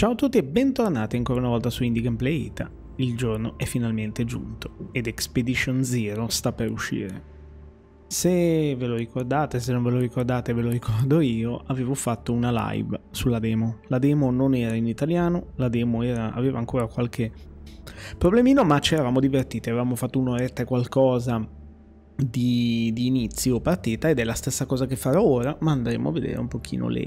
Ciao a tutti e bentornati ancora una volta su Indie Gameplay Ita. Il giorno è finalmente giunto ed Expedition Zero sta per uscire. Se ve lo ricordate, se non ve lo ricordate ve lo ricordo io, avevo fatto una live sulla demo. La demo non era in italiano, la demo era, aveva ancora qualche problemino, ma ci eravamo divertiti, avevamo fatto un'oretta e qualcosa di, di, inizio partita ed è la stessa cosa che farò ora, ma andremo a vedere un pochino le,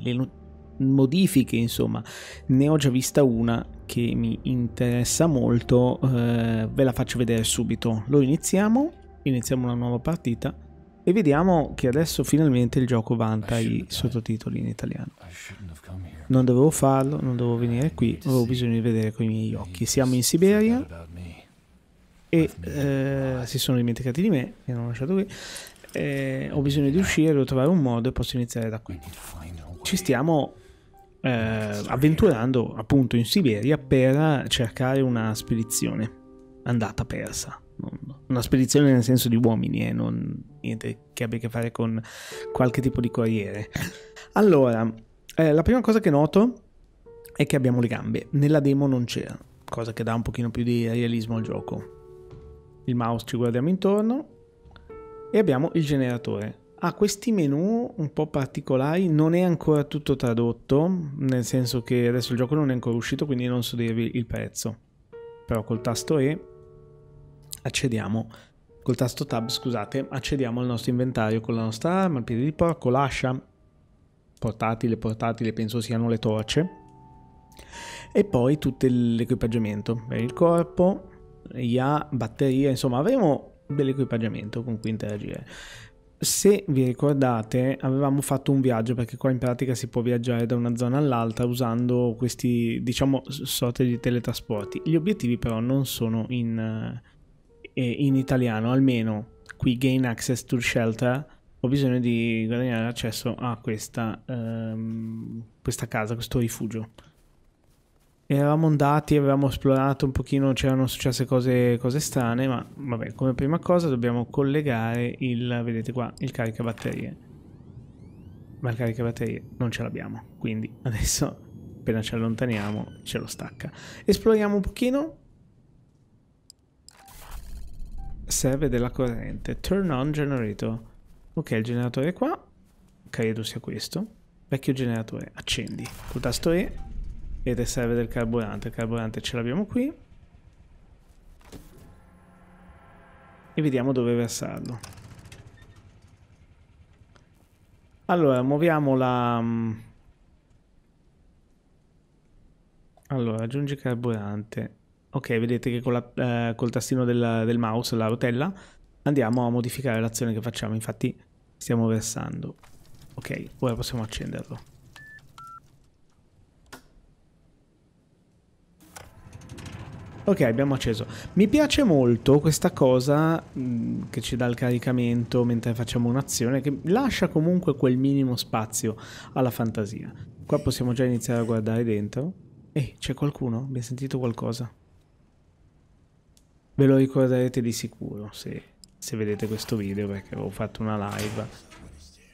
le notizie modifiche, insomma, ne ho già vista una che mi interessa molto, eh, ve la faccio vedere subito. Lo iniziamo, iniziamo una nuova partita e vediamo che adesso finalmente il gioco vanta i sottotitoli in italiano. Non dovevo farlo, non dovevo venire qui, avevo bisogno di vedere con i miei occhi. Siamo in Siberia e eh, si sono dimenticati di me, mi hanno lasciato qui. Eh, ho bisogno di uscire, devo trovare un modo e posso iniziare da qui. Ci stiamo eh, avventurando appunto in Siberia per cercare una spedizione andata persa. Una spedizione nel senso di uomini, eh, non niente che abbia a che fare con qualche tipo di corriere. Allora, eh, la prima cosa che noto è che abbiamo le gambe. Nella demo non c'era, cosa che dà un pochino più di realismo al gioco. Il mouse ci guardiamo intorno e abbiamo il generatore a ah, questi menu un po' particolari non è ancora tutto tradotto, nel senso che adesso il gioco non è ancora uscito, quindi non so dirvi il prezzo. Però col tasto E accediamo, col tasto Tab, scusate, accediamo al nostro inventario con la nostra arma, il piede di porco, l'ascia, portatile, portatile, penso siano le torce. E poi tutto l'equipaggiamento, il corpo, IA, batteria, insomma avremo dell'equipaggiamento con cui interagire. Se vi ricordate, avevamo fatto un viaggio perché qua in pratica si può viaggiare da una zona all'altra usando questi, diciamo, sorte di teletrasporti. Gli obiettivi però non sono in, eh, eh, in italiano, almeno qui Gain Access to Shelter ho bisogno di guadagnare accesso a questa, um, questa casa, questo rifugio eravamo andati, avevamo esplorato un pochino, c'erano successe cose, cose strane, ma vabbè, come prima cosa dobbiamo collegare il, vedete qua, il caricabatterie. Ma il caricabatterie non ce l'abbiamo, quindi adesso appena ci allontaniamo ce lo stacca. Esploriamo un pochino. Serve della corrente. Turn on generator. Ok, il generatore è qua. Credo sia questo. Vecchio generatore, accendi. Col tasto E ed è serve del carburante. Il carburante ce l'abbiamo qui. E vediamo dove versarlo. Allora, muoviamo la... Mm, allora, aggiungi carburante. Ok, vedete che la, eh, col tastino del, del mouse, la rotella, andiamo a modificare l'azione che facciamo. Infatti stiamo versando. Ok, ora possiamo accenderlo. Ok, abbiamo acceso. Mi piace molto questa cosa mm, che ci dà il caricamento mentre facciamo un'azione, che lascia comunque quel minimo spazio alla fantasia. Qua possiamo già iniziare a guardare dentro. Ehi, c'è qualcuno? Mi ha sentito qualcosa? Ve lo ricorderete di sicuro se, se vedete questo video perché avevo fatto una live.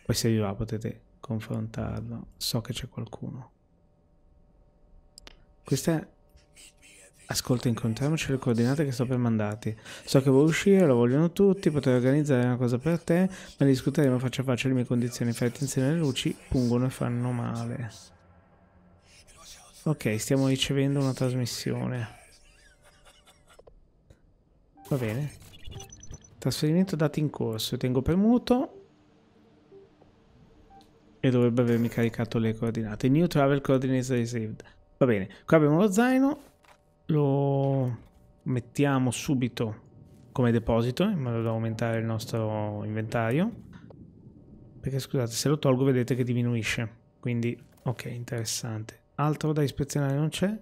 Poi se vi va potete confrontarlo. So che c'è qualcuno. Questa è Ascolta, incontriamoci le coordinate che sto per mandarti. So che vuoi uscire, lo vogliono tutti, potrei organizzare una cosa per te, ma discuteremo faccia a faccia le mie condizioni. Fai attenzione alle luci, pungono e fanno male. Ok, stiamo ricevendo una trasmissione. Va bene. Trasferimento dati in corso. Tengo premuto. E dovrebbe avermi caricato le coordinate. New travel coordinates received. Va bene. Qua abbiamo lo zaino lo mettiamo subito come deposito in modo da aumentare il nostro inventario perché scusate se lo tolgo vedete che diminuisce quindi ok interessante altro da ispezionare non c'è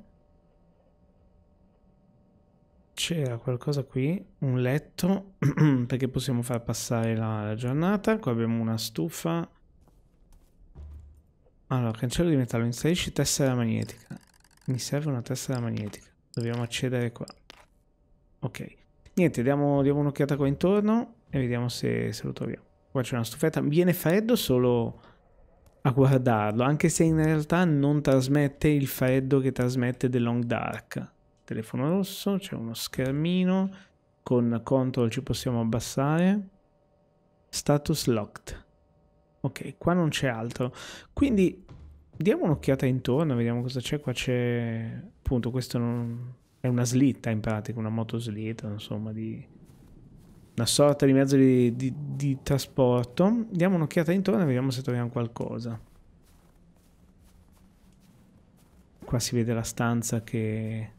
c'era qualcosa qui un letto perché possiamo far passare la, la giornata qua abbiamo una stufa allora cancello di metallo inserisci tessera magnetica mi serve una tessera magnetica Dobbiamo accedere qua. Ok. Niente, diamo, diamo un'occhiata qua intorno e vediamo se, se lo troviamo. Qua c'è una stufetta. Viene freddo solo a guardarlo, anche se in realtà non trasmette il freddo che trasmette The Long Dark. Telefono rosso, c'è uno schermino. Con control ci possiamo abbassare. Status locked. Ok, qua non c'è altro. Quindi diamo un'occhiata intorno, vediamo cosa c'è. Qua c'è appunto questo non... è una slitta in pratica, una motoslitta, insomma, di una sorta di mezzo di, di, di trasporto. Diamo un'occhiata intorno e vediamo se troviamo qualcosa. Qua si vede la stanza che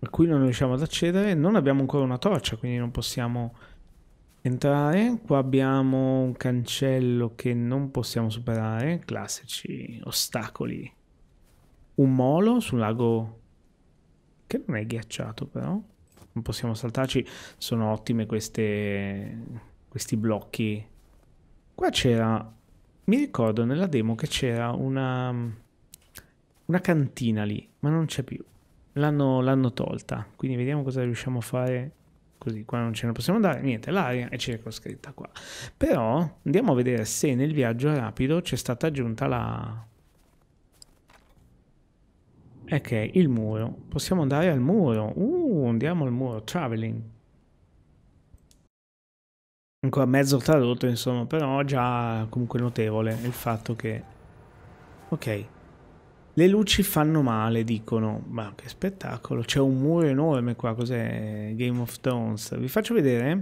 a cui non riusciamo ad accedere. Non abbiamo ancora una torcia, quindi non possiamo entrare. Qua abbiamo un cancello che non possiamo superare, classici ostacoli. Un molo sul lago che non è ghiacciato però. Non possiamo saltarci, sono ottime queste, questi blocchi. Qua c'era, mi ricordo nella demo che c'era una, una cantina lì, ma non c'è più. L'hanno tolta, quindi vediamo cosa riusciamo a fare così qua non ce ne possiamo andare, niente, l'aria è circoscritta qua. Però andiamo a vedere se nel viaggio rapido c'è stata aggiunta la... Ok, il muro. Possiamo andare al muro. Uh, andiamo al muro. Traveling. Ancora mezzo tradotto, insomma, però già comunque notevole il fatto che... Ok, le luci fanno male, dicono. Ma che spettacolo! C'è un muro enorme qua. Cos'è Game of Thrones? Vi faccio vedere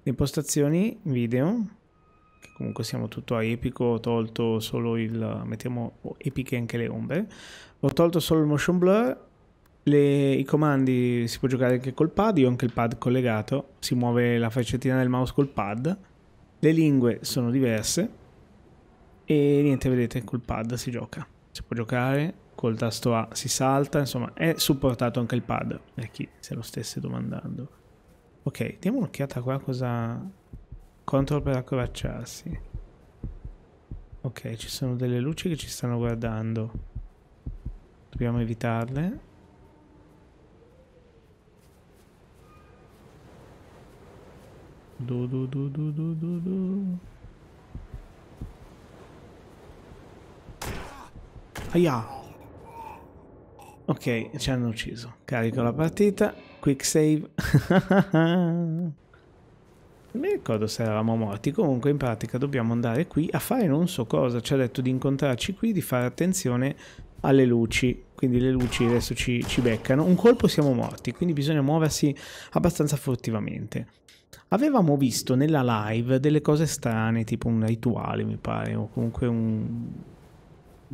le impostazioni video. Che comunque siamo tutto a epico. Ho tolto solo il. Mettiamo epiche anche le ombre. Ho tolto solo il motion blur. Le, I comandi si può giocare anche col pad. Io ho anche il pad collegato. Si muove la faccettina del mouse col pad. Le lingue sono diverse. E niente, vedete, col pad si gioca si può giocare, col tasto A si salta, insomma è supportato anche il pad, e chi se lo stesse domandando. Ok, diamo un'occhiata qua cosa... Control per accovacciarsi. Ok, ci sono delle luci che ci stanno guardando. Dobbiamo evitarle. Du du du du du du du. Aia. Ok, ci hanno ucciso. Carico la partita. Quick save. non mi ricordo se eravamo morti. Comunque, in pratica, dobbiamo andare qui a fare non so cosa. Ci ha detto di incontrarci qui, di fare attenzione alle luci. Quindi le luci adesso ci, ci beccano. Un colpo siamo morti, quindi bisogna muoversi abbastanza furtivamente. Avevamo visto nella live delle cose strane, tipo un rituale, mi pare, o comunque un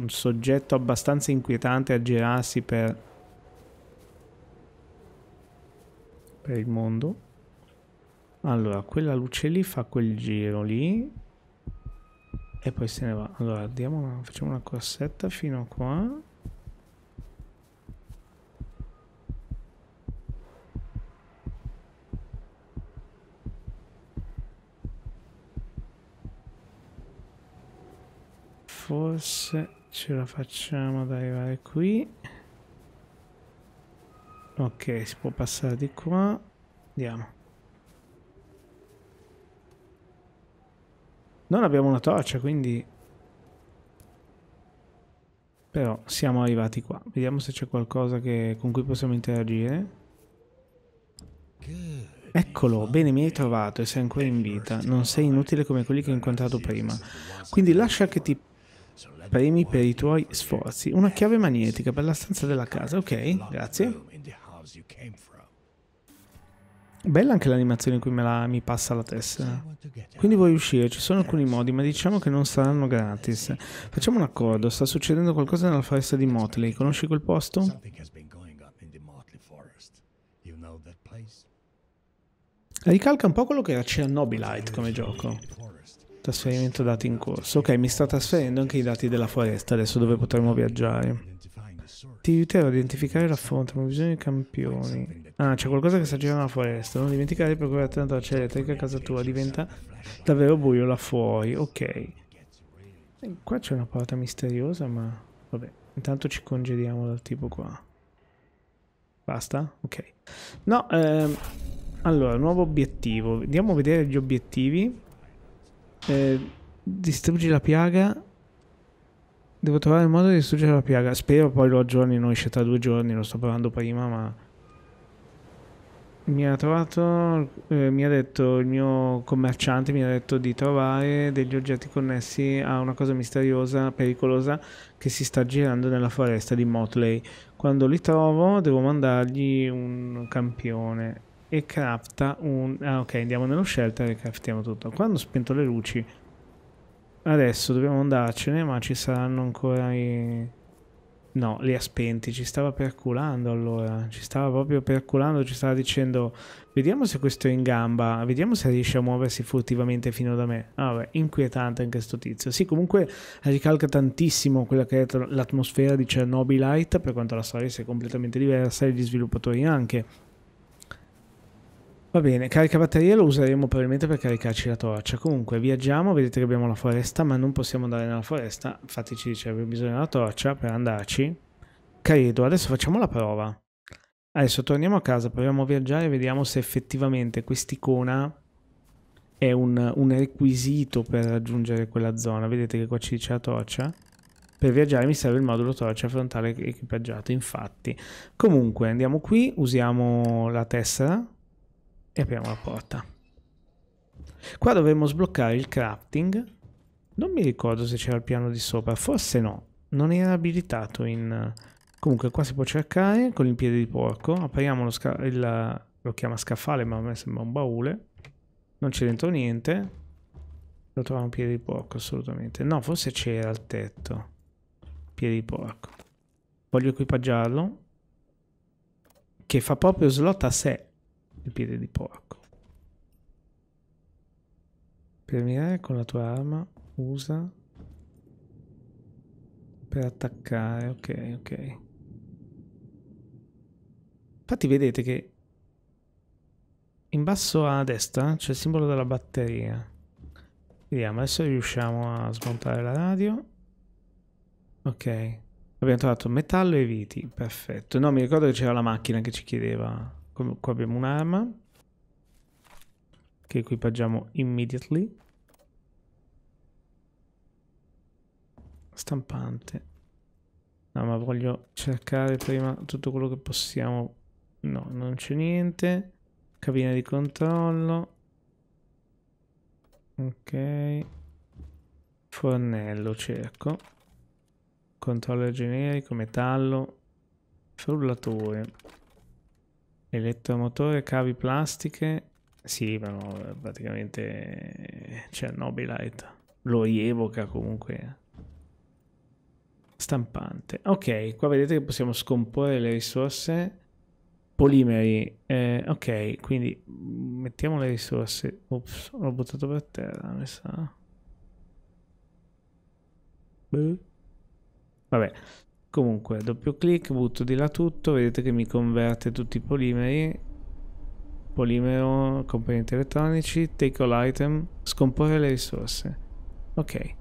un soggetto abbastanza inquietante a girarsi per, per il mondo. Allora, quella luce lì fa quel giro lì e poi se ne va. Allora, una, facciamo una corsetta fino a qua. forse ce la facciamo ad arrivare qui ok si può passare di qua andiamo non abbiamo una torcia quindi però siamo arrivati qua vediamo se c'è qualcosa che, con cui possiamo interagire Eccolo, bene mi hai trovato e sei ancora in vita, non sei inutile come quelli che ho incontrato prima. Quindi lascia che ti Premi per i tuoi sforzi. Una chiave magnetica per la stanza della casa. Ok, grazie. Bella anche l'animazione in cui me la, mi passa la testa. Quindi vuoi uscire? Ci sono alcuni modi, ma diciamo che non saranno gratis. Facciamo un accordo. Sta succedendo qualcosa nella foresta di Motley. Conosci quel posto? Ricalca un po' quello che era Chernobylite come gioco. Trasferimento dati in corso. Ok, mi sta trasferendo anche i dati della foresta adesso dove potremo viaggiare. Ti aiuterò a identificare la fonte, abbiamo bisogno di campioni. Ah, c'è qualcosa che sta girando la foresta. Non dimenticare di procurare attento alla elettrica a casa tua. Diventa davvero buio là fuori. Ok. Eh, qua c'è una porta misteriosa, ma... Vabbè, intanto ci congeliamo dal tipo qua. Basta? Ok. No, ehm... Allora, nuovo obiettivo. Andiamo a vedere gli obiettivi. Eh, distruggi la piaga. Devo trovare il modo di distruggere la piaga. Spero poi lo aggiorni, non esce tra due giorni, lo sto provando prima, ma... Mi ha trovato, eh, mi ha detto il mio commerciante, mi ha detto di trovare degli oggetti connessi a una cosa misteriosa, pericolosa, che si sta girando nella foresta di Motley. Quando li trovo devo mandargli un campione e crafta un... Ah ok, andiamo nello shelter e craftiamo tutto. Quando ho spento le luci, adesso dobbiamo andarcene, ma ci saranno ancora i... No, li ha spenti, ci stava perculando allora, ci stava proprio perculando, ci stava dicendo vediamo se questo è in gamba, vediamo se riesce a muoversi furtivamente fino da me. Ah, vabbè, inquietante anche sto tizio. Sì, comunque ricalca tantissimo quella che è l'atmosfera di Chernobyl Light, per quanto la storia sia completamente diversa e gli sviluppatori anche. Va bene, carica batteria lo useremo probabilmente per caricarci la torcia. Comunque viaggiamo, vedete che abbiamo la foresta, ma non possiamo andare nella foresta. Infatti ci dice che abbiamo bisogno della torcia per andarci. Credo, adesso facciamo la prova. Adesso torniamo a casa, proviamo a viaggiare e vediamo se effettivamente quest'icona è un, un requisito per raggiungere quella zona. Vedete che qua ci dice la torcia. Per viaggiare mi serve il modulo torcia frontale equipaggiato, infatti. Comunque andiamo qui, usiamo la tessera e apriamo la porta. Qua dovremmo sbloccare il crafting. Non mi ricordo se c'era il piano di sopra, forse no. Non era abilitato in... Comunque qua si può cercare con il piede di porco. Apriamo lo, il, lo chiama scaffale, ma a me sembra un baule. Non c'è dentro niente. Lo troviamo un piede di porco, assolutamente. No, forse c'era il tetto. Piede di porco. Voglio equipaggiarlo. Che fa proprio slot a sé il piede di porco. Per mirare con la tua arma usa per attaccare, ok, ok. Infatti vedete che in basso a destra c'è il simbolo della batteria. Vediamo, adesso riusciamo a smontare la radio. Ok. Abbiamo trovato metallo e viti, perfetto. No, mi ricordo che c'era la macchina che ci chiedeva come, qua abbiamo un'arma che equipaggiamo immediately. Stampante. No, ma voglio cercare prima tutto quello che possiamo. No, non c'è niente. Cabina di controllo. Ok. Fornello cerco. Controller generico, metallo. Frullatore. Elettromotore, cavi plastiche. Sì, però eh, praticamente Chernobylite cioè, lo rievoca comunque. Stampante. Ok, qua vedete che possiamo scomporre le risorse. Polimeri. Eh, ok, quindi mm, mettiamo le risorse. Ops, l'ho buttato per terra, mi sa. Vabbè, comunque doppio clic butto di là tutto vedete che mi converte tutti i polimeri polimero componenti elettronici take all item scomporre le risorse ok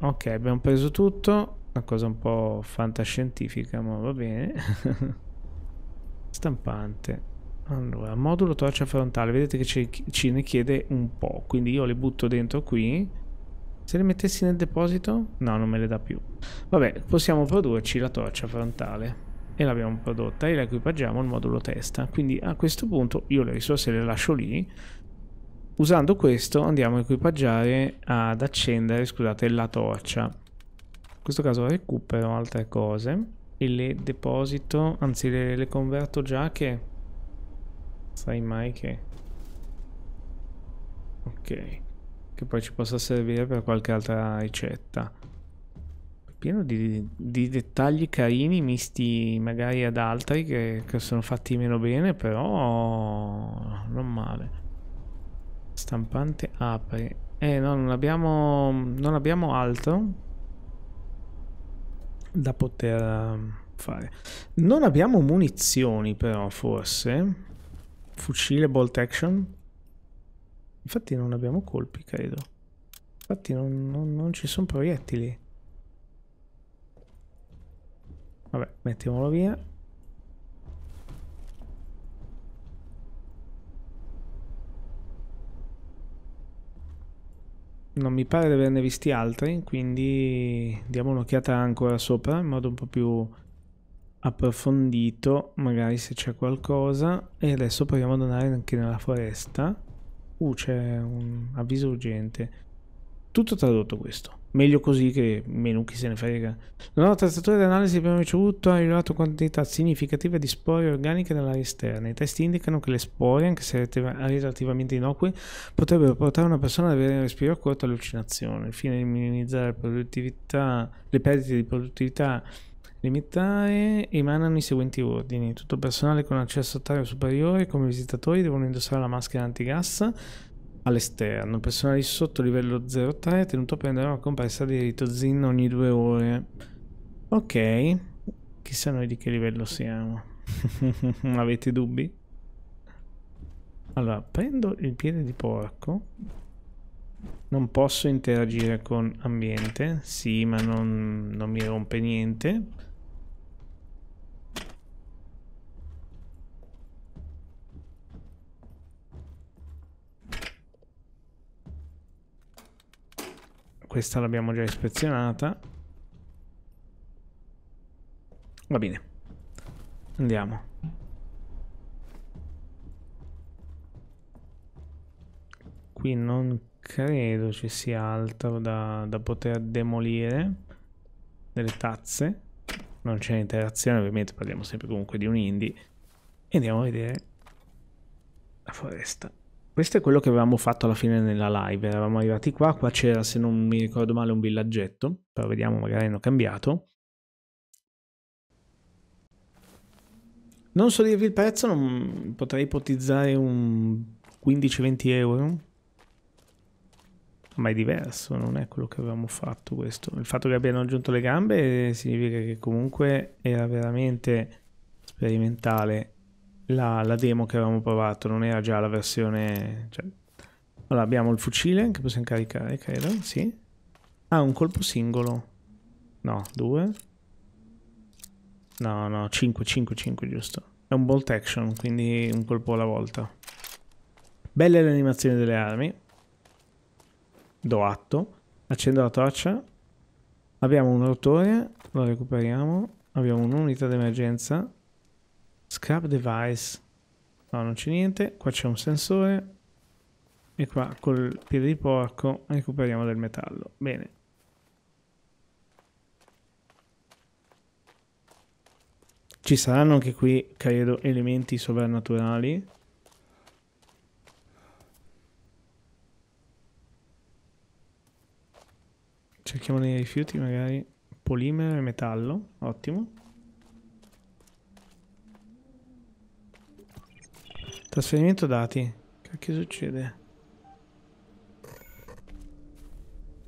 ok abbiamo preso tutto una cosa un po' fantascientifica ma va bene stampante allora, modulo torcia frontale, vedete che ce, ce ne chiede un po', quindi io le butto dentro qui se le mettessi nel deposito? No, non me le dà più. Vabbè, possiamo produrci la torcia frontale. E l'abbiamo prodotta e la equipaggiamo al modulo testa. Quindi a questo punto io le risorse le lascio lì. Usando questo andiamo a equipaggiare ad accendere, scusate, la torcia. In questo caso recupero altre cose. E le deposito, anzi le, le converto già che... Sai mai che... Ok che poi ci possa servire per qualche altra ricetta. Pieno di, di dettagli carini misti magari ad altri che, che sono fatti meno bene, però non male. Stampante apri. Eh no, non abbiamo, non abbiamo altro da poter ehm, fare. Non abbiamo munizioni però forse. Fucile bolt action. Infatti non abbiamo colpi, credo. Infatti non, non, non ci sono proiettili. Vabbè, mettiamolo via. Non mi pare di averne visti altri, quindi diamo un'occhiata ancora sopra in modo un po' più approfondito, magari se c'è qualcosa. E adesso proviamo ad andare anche nella foresta. Uh, c'è un avviso urgente. Tutto tradotto questo. Meglio così che meno chi se ne frega. La nuova tastatura di analisi che abbiamo ricevuto ha rilevato quantità significativa di spore organiche nell'aria esterna. I test indicano che le spore, anche se relativamente innocue, potrebbero portare una persona ad avere un respiro corto allucinazione. Al fine di minimizzare la produttività, le perdite di produttività limitare emanano i seguenti ordini. Tutto personale con accesso a taglio superiore come visitatori devono indossare la maschera antigas all'esterno. personale sotto livello 03 è tenuto a prendere una compressa di ritozin ogni due ore. Ok, chissà noi di che livello siamo. Avete dubbi? Allora, prendo il piede di porco. Non posso interagire con ambiente. Sì, ma non, non mi rompe niente. Questa l'abbiamo già ispezionata. Va bene. Andiamo. Qui non credo ci sia altro da, da poter demolire. Delle tazze. Non c'è interazione, ovviamente parliamo sempre comunque di un indie. E andiamo a vedere la foresta. Questo è quello che avevamo fatto alla fine nella live. Eravamo arrivati qua, qua c'era, se non mi ricordo male, un villaggetto, però vediamo, magari hanno cambiato. Non so dirvi il prezzo, non... potrei ipotizzare un 15-20 euro. Ma è diverso, non è quello che avevamo fatto questo. Il fatto che abbiano aggiunto le gambe significa che comunque era veramente sperimentale la, la, demo che avevamo provato, non era già la versione... Cioè... Allora abbiamo il fucile che possiamo caricare, credo, sì. Ah, un colpo singolo. No, due. No, no, 5, 5, 5 giusto. È un bolt action, quindi un colpo alla volta. Belle le animazioni delle armi. Do atto. Accendo la torcia. Abbiamo un rotore, lo recuperiamo. Abbiamo un'unità d'emergenza. Scrap device. No, non c'è niente. Qua c'è un sensore. E qua col piede di porco recuperiamo del metallo. Bene. Ci saranno anche qui, credo, elementi sovrannaturali. Cerchiamo nei rifiuti magari polimero e metallo, ottimo. Trasferimento dati. Che succede?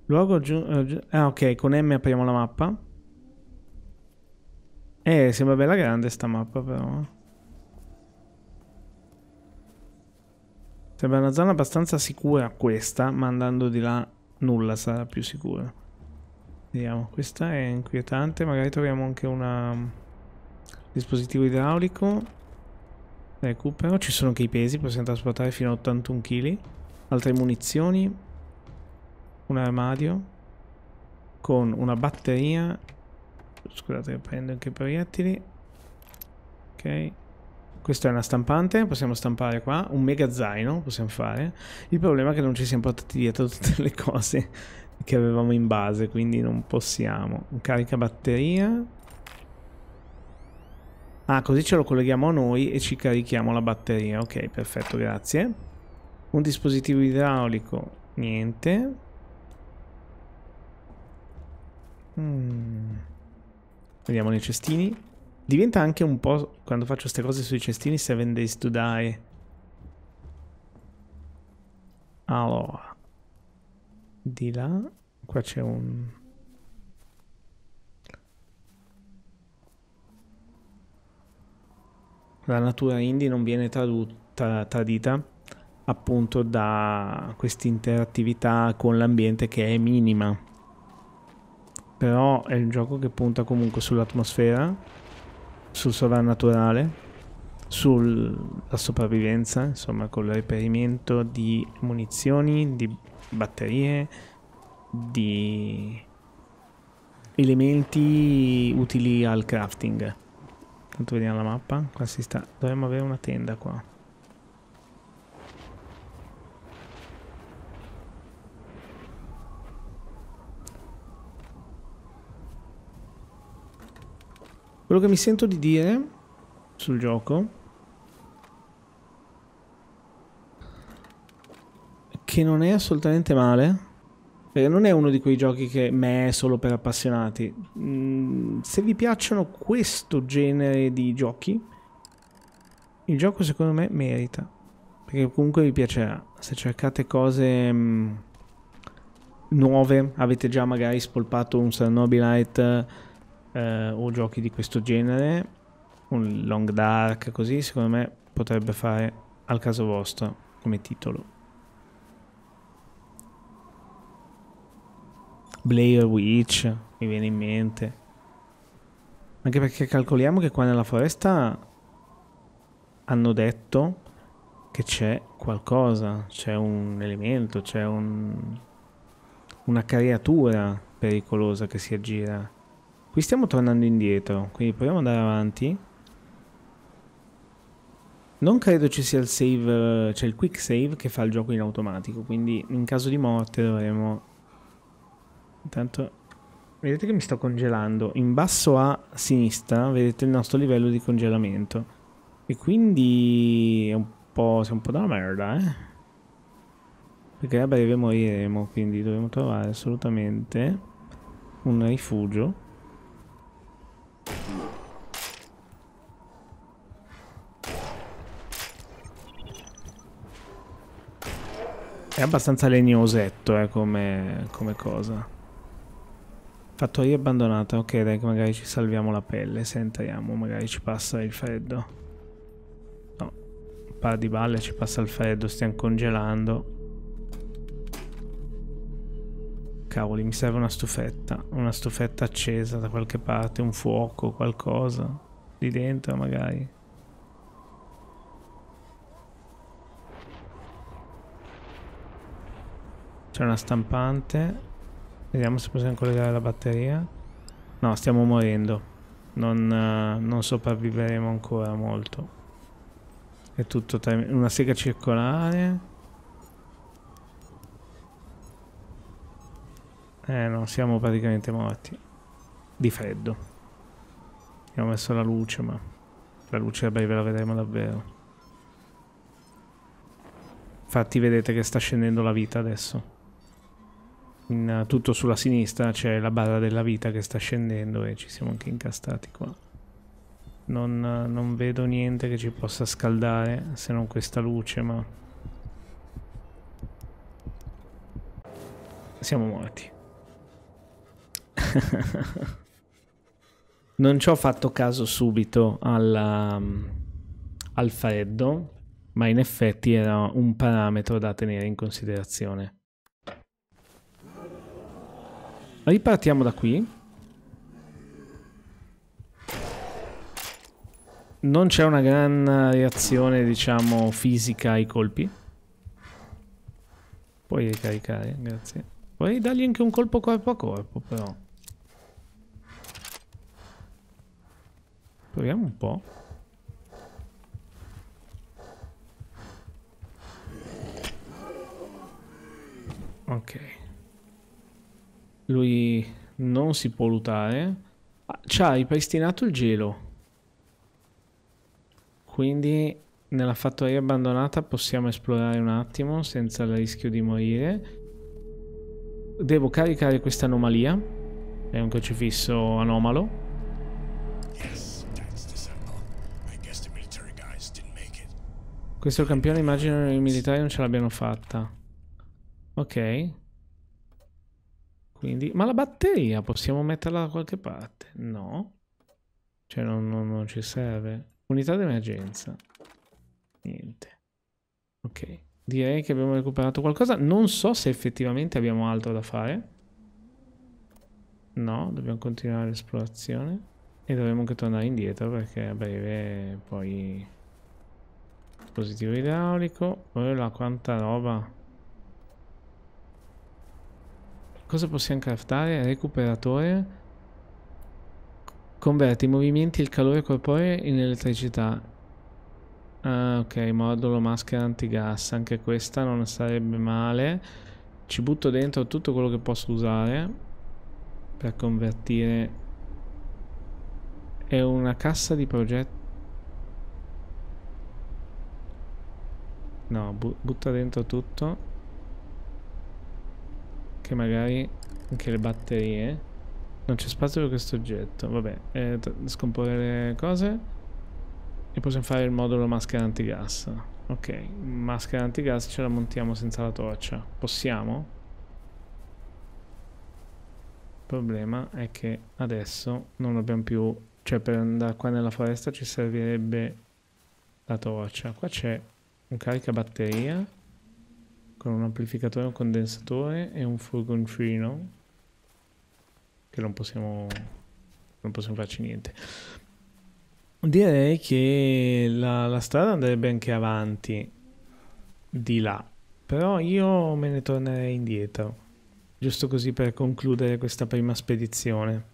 Luogo aggiunto... Ah, ok, con M apriamo la mappa. Eh, sembra bella grande sta mappa però. Sembra una zona abbastanza sicura questa, ma andando di là nulla sarà più sicura. Vediamo, questa è inquietante, magari troviamo anche un dispositivo idraulico. Recupero, eh, ci sono anche i pesi, possiamo trasportare fino a 81 kg. Altre munizioni. Un armadio. Con una batteria. Scusate, prendo anche i proiettili. Ok. Questa è una stampante, possiamo stampare qua. Un mega zaino, possiamo fare. Il problema è che non ci siamo portati dietro tutte le cose che avevamo in base, quindi non possiamo. Un caricabatteria. Ah, così ce lo colleghiamo a noi e ci carichiamo la batteria. Ok, perfetto, grazie. Un dispositivo idraulico, niente. Mm. Vediamo nei cestini. Diventa anche un po', quando faccio queste cose sui cestini, Seven Days to Die. Allora. Di là. Qua c'è un... la natura indie non viene traduta, tradita appunto da questa interattività con l'ambiente che è minima. Però è un gioco che punta comunque sull'atmosfera, sul sovrannaturale, sulla sopravvivenza, insomma, con il reperimento di munizioni, di batterie, di elementi utili al crafting. Tanto vediamo la mappa. Qua si sta. Dovremmo avere una tenda qua. Quello che mi sento di dire sul gioco è che non è assolutamente male perché non è uno di quei giochi che me è solo per appassionati. Mm, se vi piacciono questo genere di giochi, il gioco secondo me merita. Perché comunque vi piacerà. Se cercate cose mm, nuove, avete già magari spolpato un Sannobilite eh, o giochi di questo genere, un Long Dark, così, secondo me potrebbe fare al caso vostro come titolo. Blair Witch, mi viene in mente. Anche perché calcoliamo che qua nella foresta hanno detto che c'è qualcosa, c'è un elemento, c'è un, una creatura pericolosa che si aggira. Qui stiamo tornando indietro, quindi proviamo ad andare avanti. Non credo ci sia il save, c'è il quick save che fa il gioco in automatico, quindi in caso di morte dovremo Intanto vedete che mi sto congelando. In basso a sinistra vedete il nostro livello di congelamento. E quindi è un po', siamo un po' da merda, eh. Perché a breve moriremo, quindi dobbiamo trovare assolutamente un rifugio. È abbastanza legnosetto eh, come, come cosa. Fattoria abbandonata, ok dai magari ci salviamo la pelle se entriamo, magari ci passa il freddo. No, un paio di balle ci passa il freddo, stiamo congelando. Cavoli, mi serve una stufetta, una stufetta accesa da qualche parte, un fuoco, qualcosa. Lì dentro magari. C'è una stampante. Vediamo se possiamo collegare la batteria. No, stiamo morendo. Non, uh, non sopravviveremo ancora molto. È tutto Una sega circolare. Eh no, siamo praticamente morti. Di freddo. Abbiamo messo la luce, ma... La luce, vabbè, ve la vedremo davvero. Infatti vedete che sta scendendo la vita adesso in, eh, tutto sulla sinistra c'è la barra della vita che sta scendendo e ci siamo anche incastrati qua. Non, non vedo niente che ci possa scaldare se non questa luce, ma... Siamo morti. non ci ho fatto caso subito alla, um, al freddo, ma in effetti era un parametro da tenere in considerazione. Ripartiamo da qui. Non c'è una gran reazione, diciamo, fisica ai colpi. Puoi ricaricare, grazie. Vorrei dargli anche un colpo corpo a corpo, però. Proviamo un po'. Ok. Lui non si può lutare. Ci ha ripristinato il gelo. Quindi nella fattoria abbandonata possiamo esplorare un attimo senza il rischio di morire. Devo caricare questa anomalia. È un crocifisso anomalo. Questo campione immagino i militari non ce l'abbiano fatta. Ok. Quindi, ma la batteria possiamo metterla da qualche parte? No. Cioè non, non, non ci serve. Unità d'emergenza. Niente. Ok. Direi che abbiamo recuperato qualcosa. Non so se effettivamente abbiamo altro da fare. No, dobbiamo continuare l'esplorazione. E dovremmo anche tornare indietro perché a breve poi... Dispositivo idraulico. Poi là quanta roba. Cosa possiamo craftare? Recuperatore. Converti i movimenti e il calore corporeo in elettricità. Ah, ok, modulo maschera antigas. Anche questa non sarebbe male. Ci butto dentro tutto quello che posso usare per convertire. È una cassa di progetto. No, butta dentro tutto che magari anche le batterie non c'è spazio per questo oggetto vabbè eh, scomporre le cose e possiamo fare il modulo maschera antigas ok maschera antigas ce la montiamo senza la torcia possiamo? il problema è che adesso non abbiamo più cioè per andare qua nella foresta ci servirebbe la torcia qua c'è un caricabatteria con un amplificatore, un condensatore e un furgoncino che non possiamo, non possiamo farci niente. Direi che la, la strada andrebbe anche avanti di là, però io me ne tornerei indietro, giusto così per concludere questa prima spedizione.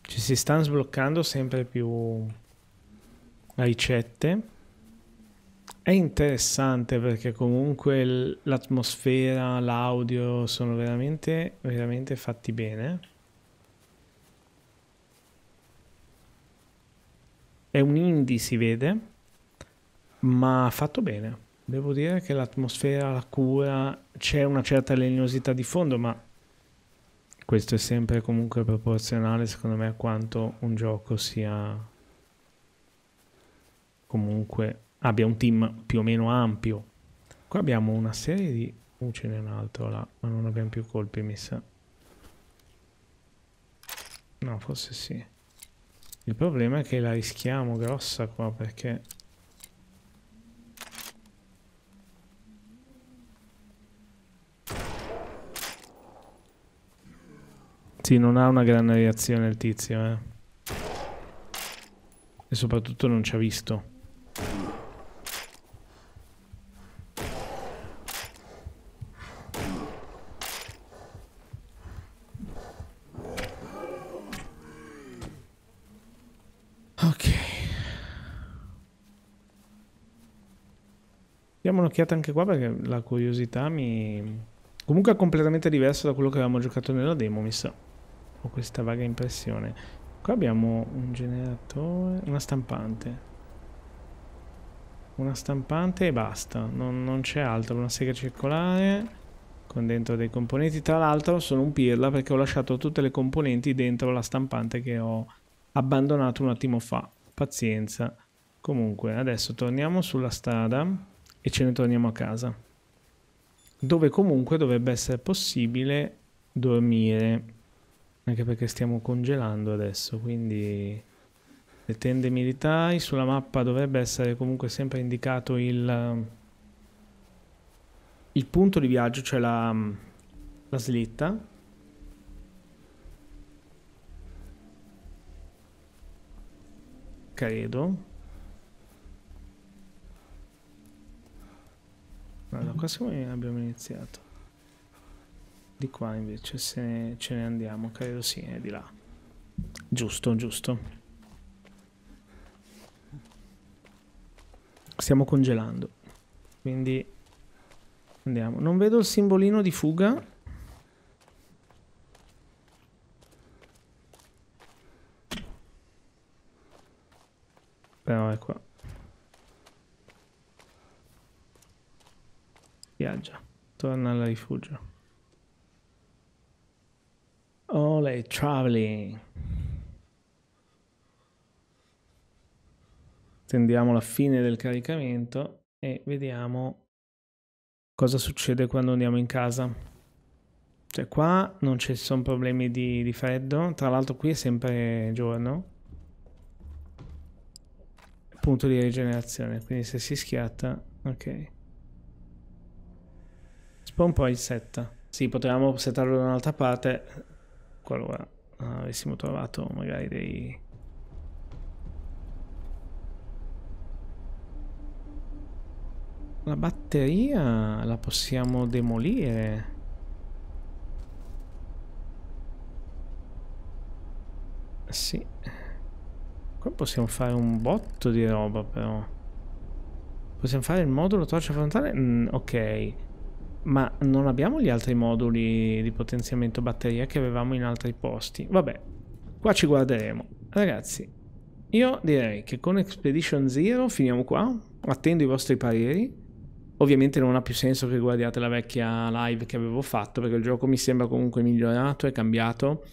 Ci si stanno sbloccando sempre più ricette è interessante perché comunque l'atmosfera, l'audio sono veramente, veramente fatti bene. È un indie, si vede, ma fatto bene. Devo dire che l'atmosfera, la cura, c'è una certa legnosità di fondo, ma questo è sempre comunque proporzionale secondo me a quanto un gioco sia comunque abbia un team più o meno ampio. Qua abbiamo una serie di... Uh, ce n'è un altro là, ma non abbiamo più colpi, mi sa. No, forse sì. Il problema è che la rischiamo grossa qua perché... Sì, non ha una grande reazione il tizio, eh. E soprattutto non ci ha visto. un'occhiata anche qua perché la curiosità mi... Comunque è completamente diverso da quello che avevamo giocato nella demo, mi sa. Ho questa vaga impressione. Qua abbiamo un generatore... Una stampante. Una stampante e basta. Non, non c'è altro. Una sega circolare con dentro dei componenti. Tra l'altro sono un pirla perché ho lasciato tutte le componenti dentro la stampante che ho abbandonato un attimo fa. Pazienza. Comunque, adesso torniamo sulla strada e ce ne torniamo a casa, dove comunque dovrebbe essere possibile dormire, anche perché stiamo congelando adesso, quindi le tende militari, sulla mappa dovrebbe essere comunque sempre indicato il, il punto di viaggio, cioè la, la slitta, credo No, da qua siamo, abbiamo iniziato. Di qua invece se ce ne andiamo, credo sì, è di là. Giusto, giusto. Stiamo congelando, quindi andiamo. Non vedo il simbolino di fuga. Però è ecco. qua. Viaggia, torna al rifugio. Ole, traveling. Attendiamo la fine del caricamento e vediamo cosa succede quando andiamo in casa. Cioè qua non ci sono problemi di, di freddo, tra l'altro qui è sempre giorno. Punto di rigenerazione, quindi se si schiatta, ok. Poi un po' il set. Sì, potevamo settarlo da un'altra parte qualora avessimo trovato magari dei... La batteria la possiamo demolire. Sì. Qua possiamo fare un botto di roba però. Possiamo fare il modulo torcia frontale? Mm, ok. Ma non abbiamo gli altri moduli di potenziamento batteria che avevamo in altri posti. Vabbè, qua ci guarderemo. Ragazzi, io direi che con Expedition Zero finiamo qua. Attendo i vostri pareri. Ovviamente non ha più senso che guardiate la vecchia live che avevo fatto perché il gioco mi sembra comunque migliorato, e cambiato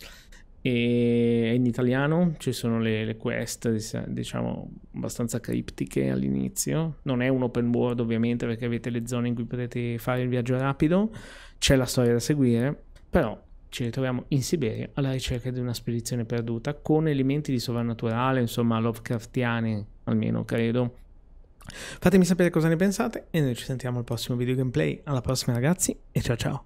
e in italiano ci sono le, le, quest diciamo abbastanza criptiche all'inizio non è un open world ovviamente perché avete le zone in cui potete fare il viaggio rapido c'è la storia da seguire però ci ritroviamo in Siberia alla ricerca di una spedizione perduta con elementi di sovrannaturale insomma Lovecraftiani almeno credo fatemi sapere cosa ne pensate e noi ci sentiamo al prossimo video gameplay alla prossima ragazzi e ciao ciao